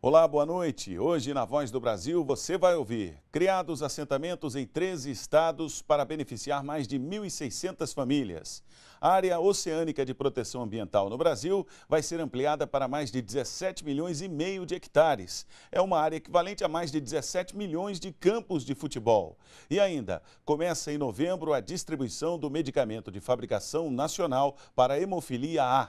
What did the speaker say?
Olá, boa noite. Hoje, na Voz do Brasil, você vai ouvir criados assentamentos em 13 estados para beneficiar mais de 1.600 famílias. A área oceânica de proteção ambiental no Brasil vai ser ampliada para mais de 17 milhões e meio de hectares. É uma área equivalente a mais de 17 milhões de campos de futebol. E ainda, começa em novembro a distribuição do medicamento de fabricação nacional para hemofilia A.